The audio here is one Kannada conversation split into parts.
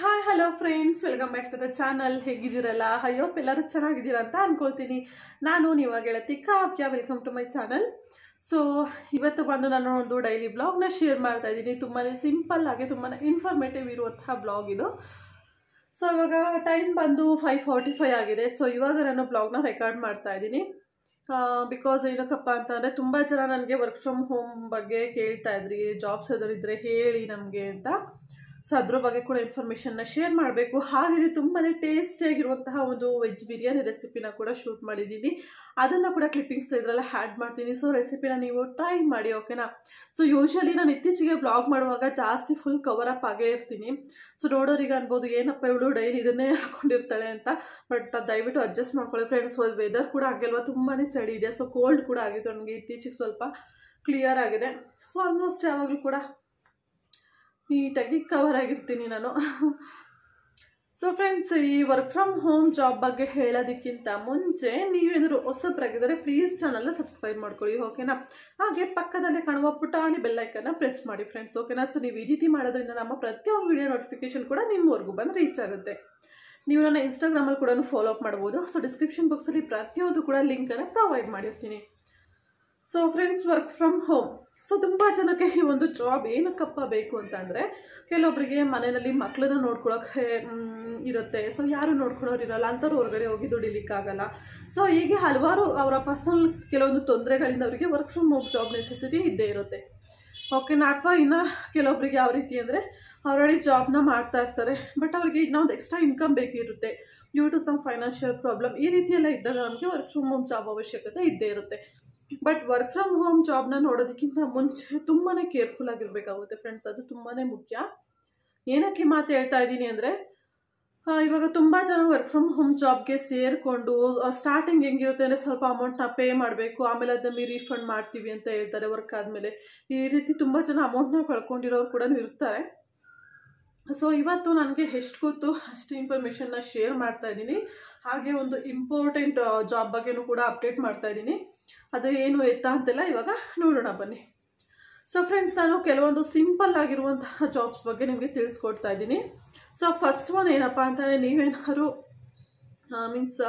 hi hello friends welcome back to the channel ಹೇಗಿದ್ದೀರಲ್ಲ ಅಯ್ಯೋ ಎಲ್ಲರೂ ಚೆನ್ನಾಗಿದ್ದೀರಾ ಅಂತ ಅಂದ್ಕೊಳ್ತೀನಿ ನಾನು ನೀವಾಗ ಗೆಳತಿ Kavya welcome to my channel so ಇವತ್ತು ಬಂದು ನಾನು ಒಂದು ಡೈಲಿ ಬ್ಲಾಗ್ನ ಶೇರ್ ಮಾಡ್ತಾ ಇದ್ದೀನಿ ತುಂಬಾ ಸಿಂಪಲ್ ಆಗಿ ತುಂಬಾ ಇನ್ಫಾರ್ಮೇಟಿವ್ ಇರುವಂತಹ ಬ್ಲಾಗ್ ಇದು ಸೊ ಇವಾಗ ಟೈಮ್ ಬಂದು ಫೈವ್ ಫಾರ್ಟಿ ಫೈವ್ ಆಗಿದೆ ಸೊ ಇವಾಗ ನಾನು ಬ್ಲಾಗ್ನ ರೆಕಾರ್ಡ್ ಮಾಡ್ತಾ ಇದ್ದೀನಿ ಬಿಕಾಸ್ ಏನಕ್ಕಪ್ಪ ಅಂತಂದರೆ ತುಂಬ ಜನ ನನಗೆ ವರ್ಕ್ ಫ್ರಮ್ ಹೋಮ್ ಬಗ್ಗೆ ಕೇಳ್ತಾ ಇದ್ರಿ ಜಾಬ್ಸ್ ಯಾವ್ದಾರು ಇದ್ದರೆ ಹೇಳಿ ನಮಗೆ ಅಂತ ಸೊ ಅದ್ರ ಬಗ್ಗೆ ಕೂಡ ಇನ್ಫಾರ್ಮೇಶನ್ನ ಶೇರ್ ಮಾಡಬೇಕು ಹಾಗೆಯೇ ತುಂಬಾ ಟೇಸ್ಟಿಯಾಗಿರುವಂತಹ ಒಂದು ವೆಜ್ ಬಿರಿಯಾನಿ ರೆಸಿಪಿನ ಕೂಡ ಶೂಟ್ ಮಾಡಿದ್ದೀನಿ ಅದನ್ನು ಕೂಡ ಕ್ಲಿಪ್ಪಿಂಗ್ಸ್ ಇದರಲ್ಲ ಹ್ಯಾಡ್ ಮಾಡ್ತೀನಿ ಸೊ ರೆಸಿಪಿನ ನೀವು ಟ್ರೈ ಮಾಡಿ ಓಕೆನಾ ಸೊ ಯೂಶ್ವಲಿ ನಾನು ಇತ್ತೀಚೆಗೆ ಬ್ಲಾಗ್ ಮಾಡುವಾಗ ಜಾಸ್ತಿ ಫುಲ್ ಕವರ್ ಅಪ್ ಆಗೇ ಇರ್ತೀನಿ ಸೊ ನೋಡೋರಿಗೆ ಅನ್ಬೋದು ಏನಪ್ಪ ಇವಳು ಡೈಲಿ ಇದನ್ನೇ ಹಾಕೊಂಡಿರ್ತಾಳೆ ಅಂತ ಬಟ್ ದಯವಿಟ್ಟು ಅಡ್ಜಸ್ಟ್ ಮಾಡ್ಕೊಳ್ಳಿ ಫ್ರೆಂಡ್ಸ್ ಒಂದು ವೆದರ್ ಕೂಡ ಆಗಿಲ್ವ ತುಂಬಾ ಚಳಿ ಇದೆ ಸೊ ಕೋಲ್ಡ್ ಕೂಡ ಆಗಿದೆ ನನಗೆ ಇತ್ತೀಚೆಗೆ ಸ್ವಲ್ಪ ಕ್ಲಿಯರ್ ಆಗಿದೆ ಸೊ ಆಲ್ಮೋಸ್ಟ್ ಯಾವಾಗಲೂ ಕೂಡ ನೀಟಾಗಿ ಕವರ್ ಆಗಿರ್ತೀನಿ ನಾನು ಸೊ ಫ್ರೆಂಡ್ಸ್ ಈ ವರ್ಕ್ ಫ್ರಮ್ ಹೋಮ್ ಜಾಬ್ ಬಗ್ಗೆ ಹೇಳೋದಕ್ಕಿಂತ ಮುಂಚೆ ನೀವೇನಾದರೂ ಹೊಸಬ್ರಾಗಿದ್ದರೆ ಪ್ಲೀಸ್ ಚಾನಲ್ನ ಸಬ್ಸ್ಕ್ರೈಬ್ ಮಾಡ್ಕೊಳ್ಳಿ ಓಕೆನಾ ಹಾಗೆ ಪಕ್ಕದಲ್ಲೇ ಕಾಣುವ ಪುಟಾಣಿ ಬೆಲ್ಲೈಕನ್ನು ಪ್ರೆಸ್ ಮಾಡಿ ಫ್ರೆಂಡ್ಸ್ ಓಕೆನಾ ಸೊ ನೀವು ಈ ರೀತಿ ಮಾಡೋದ್ರಿಂದ ನಮ್ಮ ಪ್ರತಿಯೊಂದು ವಿಡಿಯೋ ನೋಟಿಫಿಕೇಷನ್ ಕೂಡ ನಿಮ್ಮವರೆಗೂ ಬಂದು ರೀಚ್ ಆಗುತ್ತೆ ನೀವು ನನ್ನ ಇನ್ಸ್ಟಾಗ್ರಾಮಲ್ಲಿ ಕೂಡ ಫಾಲೋ ಅಪ್ ಮಾಡ್ಬೋದು ಸೊ ಡಿಸ್ಕ್ರಿಪ್ಷನ್ ಬಾಕ್ಸಲ್ಲಿ ಪ್ರತಿಯೊಂದು ಕೂಡ ಲಿಂಕನ್ನು ಪ್ರೊವೈಡ್ ಮಾಡಿರ್ತೀನಿ so friends work from home so ತುಂಬ ಜನಕ್ಕೆ ಈ ಒಂದು ಜಾಬ್ ಏನಕ್ಕಪ್ಪ ಬೇಕು ಅಂತಂದರೆ ಕೆಲವೊಬ್ಬರಿಗೆ ಮನೆಯಲ್ಲಿ ಮಕ್ಕಳನ್ನ ನೋಡ್ಕೊಳ್ಳೋಕೆ ಇರುತ್ತೆ ಸೊ ಯಾರು ನೋಡ್ಕೊಳ್ಳೋರು ಇರಲ್ಲ ಅಂಥವ್ರು ಹೊರಗಡೆ ಹೋಗಿ ದುಡಿಲಿಕ್ಕಾಗಲ್ಲ ಸೊ ಹೀಗೆ ಹಲವಾರು ಅವರ ಪರ್ಸನಲ್ ಕೆಲವೊಂದು ತೊಂದರೆಗಳಿಂದ ಅವರಿಗೆ work from home job necessity ಇದ್ದೇ ಇರುತ್ತೆ ಓಕೆನಾ ಅಥವಾ ಇನ್ನು ಕೆಲವೊಬ್ಬರಿಗೆ ಯಾವ ರೀತಿ ಅಂದರೆ ಅವರಲ್ಲಿ ಜಾಬ್ನ ಮಾಡ್ತಾ ಇರ್ತಾರೆ ಬಟ್ ಅವ್ರಿಗೆ ಇನ್ನೊಂದು ಎಕ್ಸ್ಟ್ರಾ ಇನ್ಕಮ್ ಬೇಕಿರುತ್ತೆ due to some financial problem ಈ ರೀತಿಯೆಲ್ಲ ಇದ್ದಾಗ ನಮಗೆ ವರ್ಕ್ ಫ್ರಮ್ ಹೋಮ್ ಜಾಬ್ ಅವಶ್ಯಕತೆ ಇದ್ದೇ ಇರುತ್ತೆ ಬಟ್ ವರ್ಕ್ ಫ್ರಮ್ ಹೋಮ್ ಜಾಬ್ನ ನೋಡೋದಕ್ಕಿಂತ ಮುಂಚೆ ತುಂಬಾ ಕೇರ್ಫುಲ್ ಆಗಿರಬೇಕಾಗುತ್ತೆ ಫ್ರೆಂಡ್ಸ್ ಅದು ತುಂಬಾ ಮುಖ್ಯ ಏನಕ್ಕೆ ಮಾತು ಹೇಳ್ತಾ ಇದ್ದೀನಿ ಅಂದರೆ ಇವಾಗ ತುಂಬ ಜನ ವರ್ಕ್ ಫ್ರಮ್ ಹೋಮ್ ಜಾಬ್ಗೆ ಸೇರಿಕೊಂಡು ಸ್ಟಾರ್ಟಿಂಗ್ ಹೆಂಗಿರುತ್ತೆ ಅಂದರೆ ಸ್ವಲ್ಪ ಅಮೌಂಟ್ನ ಪೇ ಮಾಡಬೇಕು ಆಮೇಲೆ ಅದನ್ನ ರೀಫಂಡ್ ಮಾಡ್ತೀವಿ ಅಂತ ಹೇಳ್ತಾರೆ ವರ್ಕ್ ಆದಮೇಲೆ ಈ ರೀತಿ ತುಂಬ ಜನ ಅಮೌಂಟ್ನ ಕಳ್ಕೊಂಡಿರೋರು ಕೂಡ ಇರ್ತಾರೆ ಸೊ ಇವತ್ತು ನನಗೆ ಎಷ್ಟು ಗೊತ್ತು ಅಷ್ಟು ಇನ್ಫಾರ್ಮೇಷನ್ನ ಶೇರ್ ಮಾಡ್ತಾ ಇದ್ದೀನಿ ಹಾಗೆ ಒಂದು ಇಂಪಾರ್ಟೆಂಟ್ ಜಾಬ್ ಬಗ್ಗೆನೂ ಕೂಡ ಅಪ್ಡೇಟ್ ಮಾಡ್ತಾ ಇದ್ದೀನಿ ಅದು ಏನು ಎತ್ತ ಅಂತೆಲ್ಲ ಇವಾಗ ನೋಡೋಣ ಬನ್ನಿ ಸೊ ಫ್ರೆಂಡ್ಸ್ ನಾನು ಕೆಲವೊಂದು ಸಿಂಪಲ್ ಆಗಿರುವಂತಹ ಜಾಬ್ಸ್ ಬಗ್ಗೆ ನಿಮಗೆ ತಿಳಿಸ್ಕೊಡ್ತಾ ಇದ್ದೀನಿ ಸೊ ಫಸ್ಟ್ ಒನ್ ಏನಪ್ಪ ಅಂತಂದರೆ ನೀವೇನಾದ್ರು ಮೀನ್ಸ್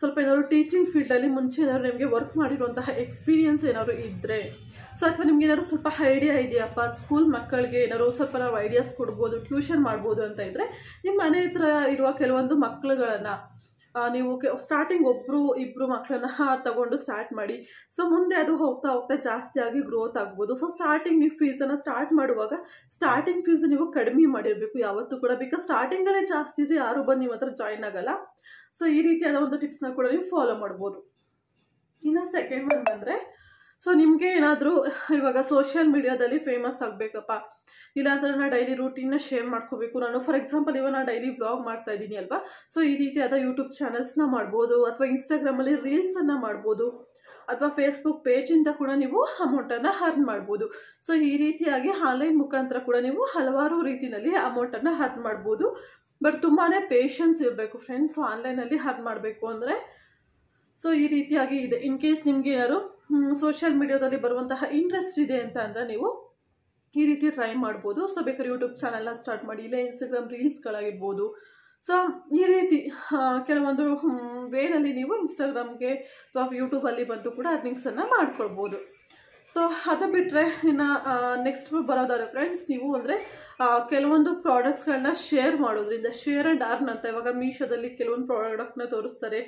ಸ್ವಲ್ಪ ಏನಾದ್ರು ಟೀಚಿಂಗ್ ಫೀಲ್ಡಲ್ಲಿ ಮುಂಚೆ ಏನಾದ್ರು ನಿಮಗೆ ವರ್ಕ್ ಮಾಡಿರುವಂತಹ ಎಕ್ಸ್ಪೀರಿಯನ್ಸ್ ಏನಾದರೂ ಇದ್ದರೆ ಸೊ ಅಥವಾ ನಿಮ್ಗೆ ಏನಾದರೂ ಸ್ವಲ್ಪ ಐಡಿಯಾ ಇದೆಯಪ್ಪ ಸ್ಕೂಲ್ ಮಕ್ಕಳಿಗೆ ಏನಾದ್ರು ಸ್ವಲ್ಪ ನಾವು ಐಡಿಯಾಸ್ ಕೊಡ್ಬೋದು ಟ್ಯೂಷನ್ ಮಾಡ್ಬೋದು ಅಂತ ಇದ್ದರೆ ನಿಮ್ಮ ಮನೆ ಹತ್ರ ಇರುವ ಕೆಲವೊಂದು ಮಕ್ಕಳುಗಳನ್ನು ನೀವು ಸ್ಟಾರ್ಟಿಂಗ್ ಒಬ್ಬರು ಇಬ್ಬರು ಮಕ್ಕಳನ್ನ ತಗೊಂಡು ಸ್ಟಾರ್ಟ್ ಮಾಡಿ ಸೊ ಮುಂದೆ ಅದು ಹೋಗ್ತಾ ಹೋಗ್ತಾ ಜಾಸ್ತಿಯಾಗಿ ಗ್ರೋತ್ ಆಗ್ಬೋದು ಸೊ ಸ್ಟಾರ್ಟಿಂಗ್ ನೀವು ಫೀಸನ್ನು ಸ್ಟಾರ್ಟ್ ಮಾಡುವಾಗ ಸ್ಟಾರ್ಟಿಂಗ್ ಫೀಸ್ ನೀವು ಕಡಿಮೆ ಮಾಡಿರಬೇಕು ಯಾವತ್ತೂ ಕೂಡ ಬಿಕಾಸ್ ಸ್ಟಾರ್ಟಿಂಗಲ್ಲೇ ಜಾಸ್ತಿ ಇದೆ ಯಾರು ಬಂದು ನಿಮ್ಮ ಹತ್ರ ಜಾಯ್ನ್ ಆಗಲ್ಲ ಸೊ ಈ ರೀತಿಯಾದ ಒಂದು ಟಿಪ್ಸ್ನ ಕೂಡ ನೀವು ಫಾಲೋ ಮಾಡ್ಬೋದು ಇನ್ನು ಸೆಕೆಂಡ್ ಒನ್ ಬಂದರೆ ಸೊ ನಿಮಗೆ ಏನಾದರೂ ಇವಾಗ ಸೋಷಿಯಲ್ ಮೀಡಿಯಾದಲ್ಲಿ ಫೇಮಸ್ ಆಗಬೇಕಪ್ಪ ಇಲ್ಲಾಂದ್ರೆ ನಾನು ಡೈಲಿ ರೂಟೀನ್ನ ಶೇರ್ ಮಾಡ್ಕೋಬೇಕು ನಾನು ಫಾರ್ ಎಕ್ಸಾಂಪಲ್ ಇವಾಗ ನಾನು ಡೈಲಿ ಬ್ಲಾಗ್ ಮಾಡ್ತಾ ಇದ್ದೀನಿ ಅಲ್ವಾ ಸೊ ಈ ರೀತಿಯಾದ ಯೂಟ್ಯೂಬ್ ಚಾನಲ್ಸ್ನ ಮಾಡ್ಬೋದು ಅಥವಾ ಇನ್ಸ್ಟಾಗ್ರಾಮಲ್ಲಿ ರೀಲ್ಸನ್ನು ಮಾಡ್ಬೋದು ಅಥವಾ ಫೇಸ್ಬುಕ್ ಪೇಜಿಂದ ಕೂಡ ನೀವು ಅಮೌಂಟನ್ನು ಹರ್ನ್ ಮಾಡ್ಬೋದು ಸೊ ಈ ರೀತಿಯಾಗಿ ಆನ್ಲೈನ್ ಮುಖಾಂತರ ಕೂಡ ನೀವು ಹಲವಾರು ರೀತಿಯಲ್ಲಿ ಅಮೌಂಟನ್ನು ಹರ್ನ್ ಮಾಡ್ಬೋದು ಬಟ್ ತುಂಬಾ ಪೇಷನ್ಸ್ ಇರಬೇಕು ಫ್ರೆಂಡ್ಸ್ ಆನ್ಲೈನಲ್ಲಿ ಹರ್ನ್ ಮಾಡಬೇಕು ಅಂದರೆ ಸೊ ಈ ರೀತಿಯಾಗಿ ಇದೆ ಇನ್ ಕೇಸ್ ನಿಮಗೆ ಯಾರು ಸೋಷಿಯಲ್ ಮೀಡಿಯಾದಲ್ಲಿ ಬರುವಂತಹ ಇಂಟ್ರೆಸ್ಟ್ ಇದೆ ಅಂತ ಅಂದರೆ ನೀವು ಈ ರೀತಿ ಟ್ರೈ ಮಾಡ್ಬೋದು ಸೊ ಬೇಕಾದ್ರೆ ಯೂಟ್ಯೂಬ್ ಚಾನೆಲ್ನ ಸ್ಟಾರ್ಟ್ ಮಾಡಿ ಇಲ್ಲೇ ಇನ್ಸ್ಟಾಗ್ರಾಮ್ ರೀಲ್ಸ್ಗಳಾಗಿರ್ಬೋದು ಸೊ ಈ ರೀತಿ ಕೆಲವೊಂದು ವೇನಲ್ಲಿ ನೀವು ಇನ್ಸ್ಟಾಗ್ರಾಮ್ಗೆ ಅಥವಾ ಯೂಟ್ಯೂಬಲ್ಲಿ ಬಂದು ಕೂಡ ಅರ್ನಿಂಗ್ಸನ್ನು ಮಾಡ್ಕೊಳ್ಬೋದು ಸೊ ಅದು ಬಿಟ್ಟರೆ ಇನ್ನು ನೆಕ್ಸ್ಟ್ ಬರೋದಾರೆ ಫ್ರೆಂಡ್ಸ್ ನೀವು ಅಂದರೆ ಕೆಲವೊಂದು ಪ್ರಾಡಕ್ಟ್ಸ್ಗಳನ್ನ ಶೇರ್ ಮಾಡೋದ್ರಿಂದ ಶೇರ್ ಆ್ಯಂಡ್ ಅರ್ನ್ ಅಂತ ಇವಾಗ ಮೀಶೋದಲ್ಲಿ ಕೆಲವೊಂದು ಪ್ರಾಡಕ್ಟ್ನ ತೋರಿಸ್ತಾರೆ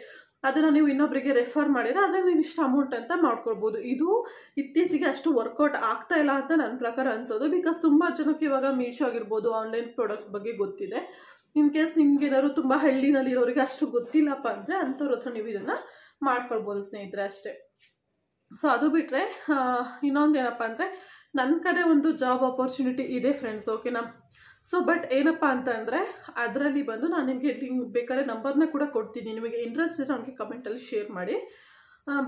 ಅದನ್ನು ನೀವು ಇನ್ನೊಬ್ಬರಿಗೆ ರೆಫರ್ ಮಾಡಿದ್ರೆ ಅದರಿಂದ ನೀವು ಇಷ್ಟು ಅಮೌಂಟ್ ಅಂತ ಮಾಡ್ಕೊಳ್ಬೋದು ಇದು ಇತ್ತೀಚೆಗೆ ಅಷ್ಟು ವರ್ಕೌಟ್ ಆಗ್ತಾ ಇಲ್ಲ ಅಂತ ನನ್ನ ಪ್ರಕಾರ ಅನಿಸೋದು ಬಿಕಾಸ್ ತುಂಬ ಜನಕ್ಕೆ ಇವಾಗ ಮೀಶೋ ಆಗಿರ್ಬೋದು ಆನ್ಲೈನ್ ಪ್ರಾಡಕ್ಟ್ಸ್ ಬಗ್ಗೆ ಗೊತ್ತಿದೆ ಇನ್ ಕೇಸ್ ನಿಮ್ಗೆ ಏನಾದ್ರು ತುಂಬ ಹಳ್ಳಿನಲ್ಲಿರೋರಿಗೆ ಅಷ್ಟು ಗೊತ್ತಿಲ್ಲಪ್ಪ ಅಂದರೆ ಅಂಥವ್ರ ಹತ್ರ ನೀವು ಇದನ್ನು ಮಾಡ್ಕೊಳ್ಬೋದು ಸ್ನೇಹಿತರೆ ಅಷ್ಟೇ ಸೊ ಅದು ಬಿಟ್ಟರೆ ಇನ್ನೊಂದು ಏನಪ್ಪ ಅಂದರೆ ನನ್ನ ಕಡೆ ಒಂದು ಜಾಬ್ ಅಪರ್ಚುನಿಟಿ ಇದೆ ಫ್ರೆಂಡ್ಸ್ ಓಕೆನಾ ಸೊ ಬಟ್ ಏನಪ್ಪ ಅಂದರೆ ಅದರಲ್ಲಿ ಬಂದು ನಾನು ನಿಮಗೆ ಲಿಂಕ್ ಬೇಕಾದ್ರೆ ನಂಬರ್ನ ಕೂಡ ಕೊಡ್ತೀನಿ ನಿಮಗೆ ಇಂಟ್ರೆಸ್ಟ್ ಇರೋ ನನಗೆ ಕಮೆಂಟಲ್ಲಿ ಶೇರ್ ಮಾಡಿ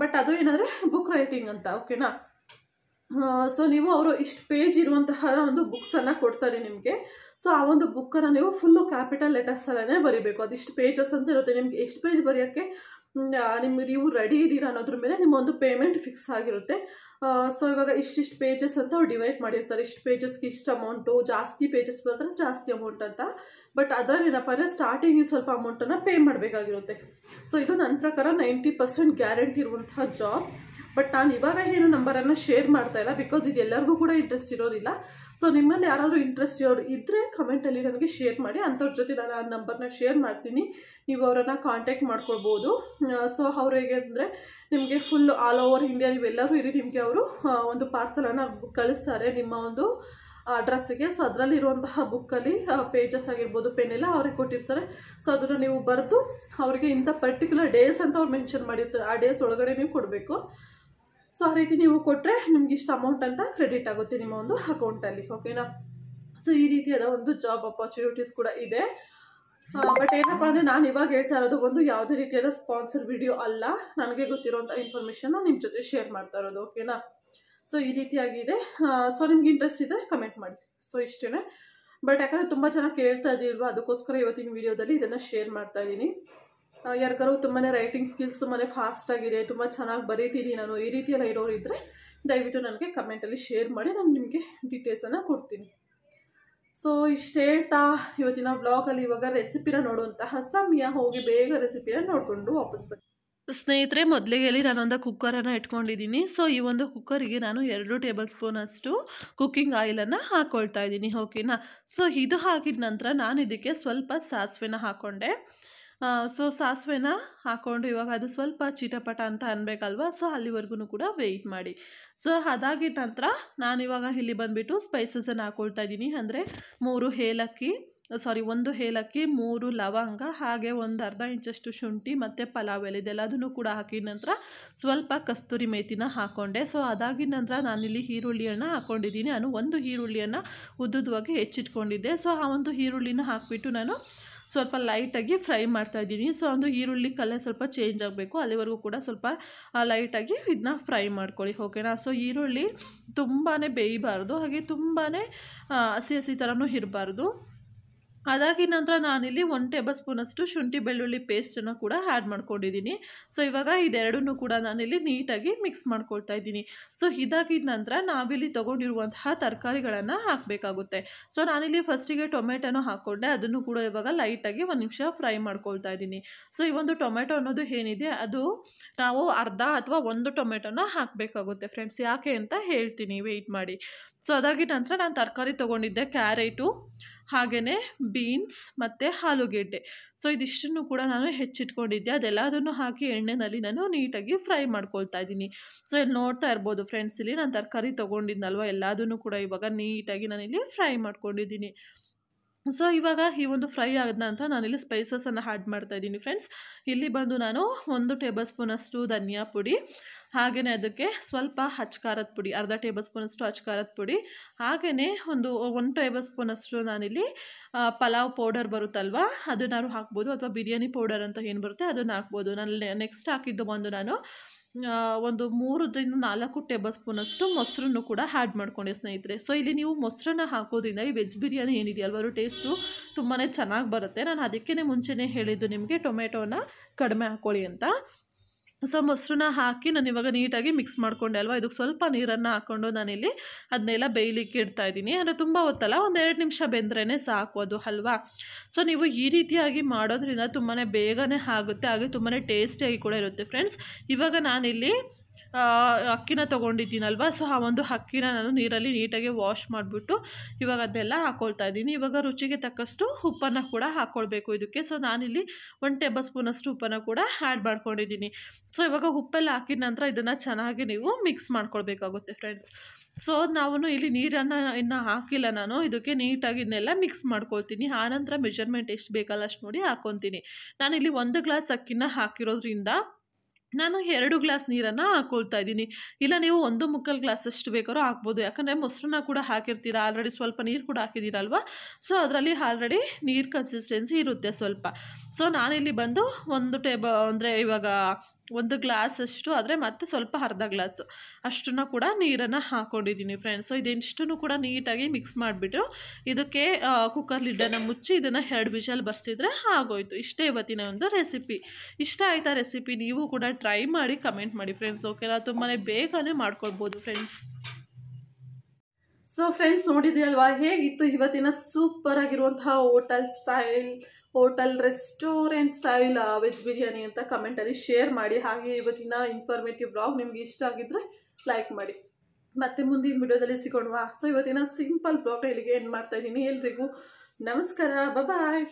ಬಟ್ ಅದು ಏನಂದರೆ ಬುಕ್ ರೈಟಿಂಗ್ ಅಂತ ಓಕೆನಾ ಸೊ ನೀವು ಅವರು ಇಷ್ಟು ಪೇಜ್ ಇರುವಂತಹ ಒಂದು ಬುಕ್ಸನ್ನು ಕೊಡ್ತಾರೆ ನಿಮಗೆ ಸೊ ಆ ಒಂದು ಬುಕ್ಕನ್ನು ನೀವು ಫುಲ್ಲು ಕ್ಯಾಪಿಟಲ್ ಲೆಟರ್ಸಲ್ಲೇ ಬರೀಬೇಕು ಇಷ್ಟು ಪೇಜಸ್ ಅಂತ ಇರುತ್ತೆ ನಿಮಗೆ ಎಷ್ಟು ಪೇಜ್ ಬರೆಯೋಕ್ಕೆ ನಿಮ್ಮ ನೀವು ರೆಡಿ ಇದ್ದೀರಾ ಅನ್ನೋದ್ರ ಮೇಲೆ ನಿಮ್ಮೊಂದು ಪೇಮೆಂಟ್ ಫಿಕ್ಸ್ ಆಗಿರುತ್ತೆ ಸೊ ಇವಾಗ ಇಷ್ಟಿಷ್ಟು ಪೇಜಸ್ ಅಂತ ಅವ್ರು ಡಿವೈಡ್ ಮಾಡಿರ್ತಾರೆ ಇಷ್ಟು ಪೇಜಸ್ಗೆ ಇಷ್ಟು ಅಮೌಂಟು ಜಾಸ್ತಿ ಪೇಜಸ್ ಬರ್ತಾರೆ ಜಾಸ್ತಿ ಅಮೌಂಟ್ ಅಂತ ಬಟ್ ಅದರಲ್ಲಿ ಏನಪ್ಪ ಅಂದರೆ ಸ್ಟಾರ್ಟಿಂಗ್ ಸ್ವಲ್ಪ ಅಮೌಂಟನ್ನು ಪೇ ಮಾಡಬೇಕಾಗಿರುತ್ತೆ ಸೊ ಇದು ನನ್ನ ಪ್ರಕಾರ ನೈಂಟಿ ಪರ್ಸೆಂಟ್ ಗ್ಯಾರಂಟಿ ಇರುವಂತಹ ಜಾಬ್ ಬಟ್ ನಾನು ಇವಾಗ ಏನು ನಂಬರನ್ನು ಶೇರ್ ಮಾಡ್ತಾ ಇಲ್ಲ ಬಿಕಾಸ್ ಇದು ಎಲ್ಲರಿಗೂ ಕೂಡ ಇಂಟ್ರೆಸ್ಟ್ ಇರೋದಿಲ್ಲ ಸೊ ನಿಮ್ಮಲ್ಲಿ ಯಾರಾದರೂ ಇಂಟ್ರೆಸ್ಟ್ ಇರೋರು ಇದ್ದರೆ ಕಮೆಂಟಲ್ಲಿ ನನಗೆ ಶೇರ್ ಮಾಡಿ ಅಂಥವ್ರ ಜೊತೆ ನಾನು ಆ ನಂಬರ್ನ ಶೇರ್ ಮಾಡ್ತೀನಿ ನೀವು ಅವರನ್ನು ಕಾಂಟ್ಯಾಕ್ಟ್ ಮಾಡ್ಕೊಳ್ಬೋದು ಸೊ ಅವ್ರು ಹೇಗೆ ಅಂದರೆ ನಿಮಗೆ ಫುಲ್ ಆಲ್ ಓವರ್ ಇಂಡಿಯಾ ನೀವೆಲ್ಲರೂ ಇರಿ ನಿಮಗೆ ಅವರು ಒಂದು ಪಾರ್ಸಲನ್ನು ಕಳಿಸ್ತಾರೆ ನಿಮ್ಮ ಒಂದು ಅಡ್ರೆಸ್ಸಿಗೆ ಸೊ ಅದರಲ್ಲಿರುವಂತಹ ಬುಕ್ಕಲ್ಲಿ ಪೇಜಸ್ ಆಗಿರ್ಬೋದು ಪೆನ್ ಅವ್ರಿಗೆ ಕೊಟ್ಟಿರ್ತಾರೆ ಸೊ ಅದನ್ನು ನೀವು ಬರೆದು ಅವರಿಗೆ ಇಂಥ ಪರ್ಟಿಕ್ಯುಲರ್ ಡೇಸ್ ಅಂತ ಅವ್ರು ಮೆನ್ಷನ್ ಮಾಡಿರ್ತಾರೆ ಆ ಡೇಸ್ ಒಳಗಡೆ ನೀವು ಕೊಡಬೇಕು ಸೊ ಆ ರೀತಿ ನೀವು ಕೊಟ್ಟರೆ ನಿಮ್ಗೆ ಇಷ್ಟು ಅಮೌಂಟ್ ಅಂತ ಕ್ರೆಡಿಟ್ ಆಗುತ್ತೆ ನಿಮ್ಮ ಒಂದು ಅಕೌಂಟಲ್ಲಿ ಓಕೆನಾ ಸೊ ಈ ರೀತಿಯಾದ ಒಂದು ಜಾಬ್ ಅಪರ್ಚುನಿಟೀಸ್ ಕೂಡ ಇದೆ ಬಟ್ ಏನಪ್ಪ ಅಂದರೆ ನಾನು ಇವಾಗ ಹೇಳ್ತಾ ಇರೋದು ಒಂದು ಯಾವುದೇ ರೀತಿಯಾದ ಸ್ಪಾನ್ಸರ್ ವಿಡಿಯೋ ಅಲ್ಲ ನನಗೆ ಗೊತ್ತಿರೋಂಥ ಇನ್ಫಾರ್ಮೇಷನ್ನ ನಿಮ್ಮ ಜೊತೆ ಶೇರ್ ಮಾಡ್ತಾ ಇರೋದು ಓಕೆನಾ ಸೊ ಈ ರೀತಿಯಾಗಿದೆ ಸೊ ನಿಮ್ಗೆ ಇಂಟ್ರೆಸ್ಟ್ ಇದ್ದರೆ ಕಮೆಂಟ್ ಮಾಡಿ ಸೊ ಇಷ್ಟೇ ಬಟ್ ಯಾಕಂದರೆ ತುಂಬ ಜನ ಕೇಳ್ತಾ ಇದ್ದೀಲ್ವ ಅದಕ್ಕೋಸ್ಕರ ಇವತ್ತಿನ ವಿಡಿಯೋದಲ್ಲಿ ಇದನ್ನು ಶೇರ್ ಮಾಡ್ತಾ ಇದ್ದೀನಿ ಯಾರಿಗಾರು ತುಂಬಾ ರೈಟಿಂಗ್ ಸ್ಕಿಲ್ಸ್ ತುಂಬಾ ಫಾಸ್ಟಾಗಿದೆ ತುಂಬ ಚೆನ್ನಾಗಿ ಬರೀತೀನಿ ನಾನು ಈ ರೀತಿಯೆಲ್ಲ ಇರೋರು ಇದ್ದರೆ ದಯವಿಟ್ಟು ನನಗೆ ಕಮೆಂಟಲ್ಲಿ ಶೇರ್ ಮಾಡಿ ನಾನು ನಿಮಗೆ ಡೀಟೇಲ್ಸನ್ನು ಕೊಡ್ತೀನಿ ಸೊ ತಾ ಇವತ್ತಿನ ಬ್ಲಾಗಲ್ಲಿ ಇವಾಗ ರೆಸಿಪಿನ ನೋಡುವಂತಹ ಸಮಯ ಹೋಗಿ ಬೇಗ ರೆಸಿಪಿನ ನೋಡಿಕೊಂಡು ವಾಪಸ್ ಬರ್ತೀನಿ ಸ್ನೇಹಿತರೆ ಮೊದಲಿಗೆ ನಾನೊಂದು ಕುಕ್ಕರನ್ನು ಇಟ್ಕೊಂಡಿದ್ದೀನಿ ಸೊ ಈ ಒಂದು ಕುಕ್ಕರಿಗೆ ನಾನು ಎರಡು ಟೇಬಲ್ ಸ್ಪೂನಷ್ಟು ಕುಕ್ಕಿಂಗ್ ಆಯಿಲನ್ನು ಹಾಕ್ಕೊಳ್ತಾ ಇದ್ದೀನಿ ಓಕೆನಾ ಸೊ ಇದು ಹಾಕಿದ ನಂತರ ನಾನು ಇದಕ್ಕೆ ಸ್ವಲ್ಪ ಸಾಸಿವೆನ ಹಾಕ್ಕೊಂಡೆ ಸೊ ಸಾಸಿವೆನ ಹಾಕ್ಕೊಂಡು ಇವಾಗ ಅದು ಸ್ವಲ್ಪ ಚೀಟಪಟ ಅಂತ ಅನ್ಬೇಕಲ್ವ ಸೊ ಅಲ್ಲಿವರೆಗೂ ಕೂಡ ವೆಯ್ಟ್ ಮಾಡಿ ಸೊ ಅದಾಗಿದ್ದ ನಂತರ ನಾನಿವಾಗ ಇಲ್ಲಿ ಬಂದುಬಿಟ್ಟು ಸ್ಪೈಸಸನ್ನು ಹಾಕ್ಕೊಳ್ತಾ ಇದ್ದೀನಿ ಅಂದರೆ ಮೂರು ಏಲಕ್ಕಿ ಸಾರಿ ಒಂದು ಏಲಕ್ಕಿ ಮೂರು ಲವಂಗ ಹಾಗೆ ಒಂದು ಅರ್ಧ ಇಂಚಷ್ಟು ಶುಂಠಿ ಮತ್ತು ಪಲಾವ್ ಎಲೆ ಅದನ್ನು ಕೂಡ ಹಾಕಿದ ನಂತರ ಸ್ವಲ್ಪ ಕಸ್ತೂರಿ ಮೇಥಿನ ಹಾಕ್ಕೊಂಡೆ ಸೊ ಅದಾಗಿದ್ದ ನಂತರ ನಾನಿಲ್ಲಿ ಈರುಳ್ಳಿಯನ್ನು ಹಾಕ್ಕೊಂಡಿದ್ದೀನಿ ನಾನು ಒಂದು ಈರುಳ್ಳಿಯನ್ನು ಉದ್ದುದ್ದವಾಗಿ ಹೆಚ್ಚಿಟ್ಕೊಂಡಿದ್ದೆ ಸೊ ಆ ಒಂದು ಈರುಳ್ಳಿನ ಹಾಕಿಬಿಟ್ಟು ನಾನು ಸ್ವಲ್ಪ ಲೈಟಾಗಿ ಫ್ರೈ ಮಾಡ್ತಾಯಿದ್ದೀನಿ ಸೊ ಒಂದು ಈರುಳ್ಳಿ ಕಲರ್ ಸ್ವಲ್ಪ ಚೇಂಜ್ ಆಗಬೇಕು ಅಲ್ಲಿವರೆಗೂ ಕೂಡ ಸ್ವಲ್ಪ ಲೈಟಾಗಿ ಇದನ್ನ ಫ್ರೈ ಮಾಡ್ಕೊಳ್ಳಿ ಓಕೆನಾ ಸೊ ಈರುಳ್ಳಿ ತುಂಬಾ ಬೇಯಬಾರ್ದು ಹಾಗೆ ತುಂಬಾ ಹಸಿ ಹಸಿ ಥರನೂ ಇರಬಾರ್ದು ಅದಾಗಿ ನಂತರ ನಾನಿಲ್ಲಿ ಒನ್ ಟೇಬಲ್ ಸ್ಪೂನಷ್ಟು ಶುಂಠಿ ಬೆಳ್ಳುಳ್ಳಿ ಪೇಸ್ಟನ್ನು ಕೂಡ ಆ್ಯಡ್ ಮಾಡ್ಕೊಂಡಿದ್ದೀನಿ ಸೊ ಇವಾಗ ಇದೆರಡನ್ನೂ ಕೂಡ ನಾನಿಲ್ಲಿ ನೀಟಾಗಿ ಮಿಕ್ಸ್ ಮಾಡ್ಕೊಳ್ತಾ ಇದ್ದೀನಿ ಸೊ ಇದಾಗಿದ ನಂತರ ನಾವಿಲ್ಲಿ ತೊಗೊಂಡಿರುವಂತಹ ತರಕಾರಿಗಳನ್ನು ಹಾಕಬೇಕಾಗುತ್ತೆ ಸೊ ನಾನಿಲ್ಲಿ ಫಸ್ಟಿಗೆ ಟೊಮೆಟೊನೂ ಹಾಕ್ಕೊಂಡೆ ಅದನ್ನು ಕೂಡ ಇವಾಗ ಲೈಟಾಗಿ ಒಂದು ನಿಮಿಷ ಫ್ರೈ ಮಾಡ್ಕೊಳ್ತಾ ಇದ್ದೀನಿ ಸೊ ಈ ಒಂದು ಟೊಮೆಟೊ ಅನ್ನೋದು ಏನಿದೆ ಅದು ನಾವು ಅರ್ಧ ಅಥವಾ ಒಂದು ಟೊಮೆಟೊನ ಹಾಕಬೇಕಾಗುತ್ತೆ ಫ್ರೆಂಡ್ಸ್ ಯಾಕೆ ಅಂತ ಹೇಳ್ತೀನಿ ವೆಯ್ಟ್ ಮಾಡಿ ಸೊ ಅದಾಗಿ ನಂತರ ನಾನು ತರಕಾರಿ ತೊಗೊಂಡಿದ್ದೆ ಕ್ಯಾರೆಟು ಹಾಗೆಯೇ ಬೀನ್ಸ್ ಮತ್ತು ಆಲೂಗೆಡ್ಡೆ ಸೊ ಇದಿಷ್ಟನ್ನು ಕೂಡ ನಾನು ಹೆಚ್ಚಿಟ್ಕೊಂಡಿದ್ದೆ ಅದೆಲ್ಲದನ್ನು ಹಾಕಿ ಎಣ್ಣೆಯಲ್ಲಿ ನಾನು ನೀಟಾಗಿ ಫ್ರೈ ಮಾಡ್ಕೊಳ್ತಾ ಇದ್ದೀನಿ ಸೊ ಇಲ್ಲಿ ನೋಡ್ತಾ ಇರ್ಬೋದು ಫ್ರೆಂಡ್ಸ್ ಇಲ್ಲಿ ನಾನು ತರಕಾರಿ ತೊಗೊಂಡಿದ್ನಲ್ವ ಎಲ್ಲದನ್ನು ಕೂಡ ಇವಾಗ ನೀಟಾಗಿ ನಾನಿಲ್ಲಿ ಫ್ರೈ ಮಾಡ್ಕೊಂಡಿದ್ದೀನಿ ಸೊ ಇವಾಗ ಈ ಒಂದು ಫ್ರೈ ಆದ ನಂತರ ನಾನಿಲ್ಲಿ ಸ್ಪೈಸಸನ್ನು ಆ್ಯಡ್ ಇದ್ದೀನಿ ಫ್ರೆಂಡ್ಸ್ ಇಲ್ಲಿ ಬಂದು ನಾನು ಒಂದು ಟೇಬಲ್ ಸ್ಪೂನಷ್ಟು ಧನಿಯಾ ಪುಡಿ ಹಾಗೆಯೇ ಅದಕ್ಕೆ ಸ್ವಲ್ಪ ಹಚ್ಕಾರದ ಪುಡಿ ಅರ್ಧ ಟೇಬಲ್ ಸ್ಪೂನಷ್ಟು ಹಚ್ಕಾರದ ಪುಡಿ ಹಾಗೆಯೇ ಒಂದು ಒಂದು ಟೇಬಲ್ ಸ್ಪೂನಷ್ಟು ನಾನಿಲ್ಲಿ ಪಲಾವ್ ಪೌಡರ್ ಬರುತ್ತಲ್ವ ಅದನ್ನಾರು ಹಾಕ್ಬೋದು ಅಥವಾ ಬಿರಿಯಾನಿ ಪೌಡರ್ ಅಂತ ಏನು ಬರುತ್ತೆ ಅದನ್ನು ಹಾಕ್ಬೋದು ನಾನು ನೆಕ್ಸ್ಟ್ ಹಾಕಿದ್ದು ಬಂದು ನಾನು ಒಂದು ಮೂರರಿಂದ ನಾಲ್ಕು ಟೇಬಲ್ ಸ್ಪೂನಷ್ಟು ಮೊಸರನ್ನು ಕೂಡ ಆ್ಯಡ್ ಮಾಡ್ಕೊಂಡೆ ಸ್ನೇಹಿತರೆ ಸೊ ಇಲ್ಲಿ ನೀವು ಮೊಸರನ್ನ ಹಾಕೋದ್ರಿಂದ ಈ ವೆಜ್ ಬಿರಿಯಾನಿ ಏನಿದೆಯಲ್ವಾರು ಟೇಸ್ಟು ತುಂಬಾ ಚೆನ್ನಾಗಿ ಬರುತ್ತೆ ನಾನು ಅದಕ್ಕೇ ಮುಂಚೆನೇ ಹೇಳಿದ್ದು ನಿಮಗೆ ಟೊಮೆಟೋನ ಕಡಿಮೆ ಹಾಕ್ಕೊಳ್ಳಿ ಅಂತ ಸೊ ಮೊಸರನ್ನ ಹಾಕಿ ನಾನು ಇವಾಗ ನೀಟಾಗಿ ಮಿಕ್ಸ್ ಮಾಡಿಕೊಂಡೆ ಅಲ್ವಾ ಇದಕ್ಕೆ ಸ್ವಲ್ಪ ನೀರನ್ನು ಹಾಕ್ಕೊಂಡು ನಾನಿಲ್ಲಿ ಅದನ್ನೆಲ್ಲ ಬೇಯಲಿಕ್ಕೆ ಇಡ್ತಾ ಇದ್ದೀನಿ ಅಂದರೆ ತುಂಬ ಹೊತ್ತಲ್ಲ ಒಂದು ಎರಡು ನಿಮಿಷ ಬೆಂದ್ರೇ ಸಾಕು ಅದು ಹಲ್ವಾ ಸೊ ನೀವು ಈ ರೀತಿಯಾಗಿ ಮಾಡೋದ್ರಿಂದ ತುಂಬಾ ಬೇಗನೆ ಆಗುತ್ತೆ ಹಾಗೆ ತುಂಬಾ ಟೇಸ್ಟಿಯಾಗಿ ಕೂಡ ಇರುತ್ತೆ ಫ್ರೆಂಡ್ಸ್ ಇವಾಗ ನಾನಿಲ್ಲಿ ಅಕ್ಕಿನ ತೊಗೊಂಡಿದ್ದೀನಲ್ವ ಸೊ ಆ ಒಂದು ಅಕ್ಕಿನ ನಾನು ನೀರಲ್ಲಿ ನೀಟಾಗಿ ವಾಶ್ ಮಾಡಿಬಿಟ್ಟು ಇವಾಗ ಅದೆಲ್ಲ ಹಾಕ್ಕೊಳ್ತಾ ಇದ್ದೀನಿ ಇವಾಗ ರುಚಿಗೆ ತಕ್ಕಷ್ಟು ಉಪ್ಪನ್ನು ಕೂಡ ಹಾಕ್ಕೊಳ್ಬೇಕು ಇದಕ್ಕೆ ಸೊ ನಾನಿಲ್ಲಿ ಒಂದು ಟೇಬಲ್ ಸ್ಪೂನಷ್ಟು ಉಪ್ಪನ್ನು ಕೂಡ ಆ್ಯಡ್ ಮಾಡ್ಕೊಂಡಿದ್ದೀನಿ ಸೊ ಇವಾಗ ಉಪ್ಪೆಲ್ಲ ಹಾಕಿದ ನಂತರ ಇದನ್ನು ಚೆನ್ನಾಗಿ ನೀವು ಮಿಕ್ಸ್ ಮಾಡ್ಕೊಳ್ಬೇಕಾಗುತ್ತೆ ಫ್ರೆಂಡ್ಸ್ ಸೊ ನಾವು ಇಲ್ಲಿ ನೀರನ್ನು ಇನ್ನು ಹಾಕಿಲ್ಲ ನಾನು ಇದಕ್ಕೆ ನೀಟಾಗಿ ಇದನ್ನೆಲ್ಲ ಮಿಕ್ಸ್ ಮಾಡ್ಕೊಳ್ತೀನಿ ಆನಂತರ ಮೆಜರ್ಮೆಂಟ್ ಎಷ್ಟು ಬೇಕಲ್ಲ ಅಷ್ಟು ನೋಡಿ ಹಾಕ್ಕೊತೀನಿ ನಾನಿಲ್ಲಿ ಒಂದು ಗ್ಲಾಸ್ ಅಕ್ಕಿನ ಹಾಕಿರೋದ್ರಿಂದ ನಾನು ಎರಡು ಗ್ಲಾಸ್ ನೀರನ್ನು ಹಾಕ್ಕೊಳ್ತಾ ಇದ್ದೀನಿ ಇಲ್ಲ ನೀವು ಒಂದು ಮುಕ್ಕಲ್ ಗ್ಲಾಸ್ ಅಷ್ಟು ಬೇಕಾದ್ರೂ ಹಾಕ್ಬೋದು ಯಾಕಂದರೆ ಮೊಸರನ್ನ ಕೂಡ ಹಾಕಿರ್ತೀರ ಆಲ್ರೆಡಿ ಸ್ವಲ್ಪ ನೀರು ಕೂಡ ಹಾಕಿದ್ದೀರಲ್ವ ಸೊ ಅದರಲ್ಲಿ ಆಲ್ರೆಡಿ ನೀರು ಕನ್ಸಿಸ್ಟೆನ್ಸಿ ಇರುತ್ತೆ ಸ್ವಲ್ಪ ಸೊ ನಾನಿಲ್ಲಿ ಬಂದು ಒಂದು ಟೇಬ ಅಂದರೆ ಇವಾಗ ಒಂದು ಗ್ಲಾಸಷ್ಟು ಆದರೆ ಮತ್ತೆ ಸ್ವಲ್ಪ ಅರ್ಧ ಗ್ಲಾಸು ಅಷ್ಟನ್ನು ಕೂಡ ನೀರನ್ನು ಹಾಕ್ಕೊಂಡಿದ್ದೀನಿ ಫ್ರೆಂಡ್ಸ್ ಸೊ ಇದಿಷ್ಟು ಕೂಡ ನೀಟಾಗಿ ಮಿಕ್ಸ್ ಮಾಡಿಬಿಟ್ಟು ಇದಕ್ಕೆ ಕುಕ್ಕರ್ ಲಿಡ್ಡನ್ನು ಮುಚ್ಚಿ ಇದನ್ನು ಎರಡು ವಿಷಲ್ ಬರ್ಸಿದ್ರೆ ಆಗೋಯ್ತು ಇಷ್ಟೇ ಇವತ್ತಿನ ಒಂದು ರೆಸಿಪಿ ಇಷ್ಟ ಆಯಿತಾ ರೆಸಿಪಿ ನೀವು ಕೂಡ ಟ್ರೈ ಮಾಡಿ ಕಮೆಂಟ್ ಮಾಡಿ ಫ್ರೆಂಡ್ಸ್ ಓಕೆನಾ ತುಂಬಾ ಬೇಗನೆ ಮಾಡ್ಕೊಳ್ಬೋದು ಫ್ರೆಂಡ್ಸ್ ಸೊ ಫ್ರೆಂಡ್ಸ್ ನೋಡಿದೆಯಲ್ವಾ ಹೇಗಿತ್ತು ಇವತ್ತಿನ ಸೂಪರ್ ಆಗಿರುವಂತಹ hotel style hotel restaurant style veg biryani ಅಂತ ಕಮೆಂಟಲ್ಲಿ ಶೇರ್ ಮಾಡಿ ಹಾಗೆ ಇವತ್ತಿನ ಇನ್ಫಾರ್ಮೇಟಿವ್ ಬ್ಲಾಗ್ ನಿಮ್ಗೆ ಇಷ್ಟ ಆಗಿದ್ರೆ ಲೈಕ್ ಮಾಡಿ ಮತ್ತೆ ಮುಂದಿನ ವಿಡಿಯೋದಲ್ಲಿ ಸಿಗೋಣವಾ ಸೊ ಇವತ್ತಿನ ಸಿಂಪಲ್ ಬ್ಲಾಗ್ ಇಲ್ಲಿಗೆ ಏನು ಮಾಡ್ತಾ ಇದ್ದೀನಿ ಎಲ್ರಿಗೂ ನಮಸ್ಕಾರ ಬಾಯ್